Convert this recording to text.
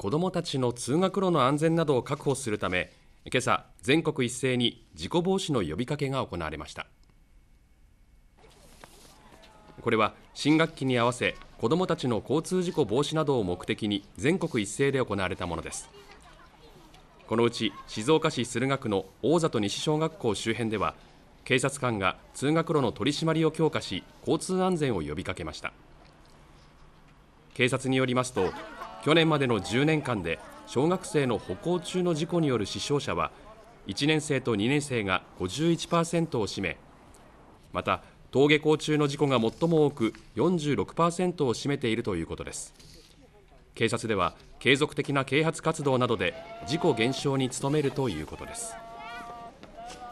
子どもたちの通学路の安全などを確保するため今朝全国一斉に事故防止の呼びかけが行われましたこれは新学期に合わせ子どもたちの交通事故防止などを目的に全国一斉で行われたものですこのうち静岡市駿河区の大里西小学校周辺では警察官が通学路の取り締まりを強化し交通安全を呼びかけました警察によりますと去年までの10年間で小学生の歩行中の事故による死傷者は1年生と2年生が51%を占めまた登下校中の事故が最も多く46%を占めているということです警察では継続的な啓発活動などで事故減少に努めるということです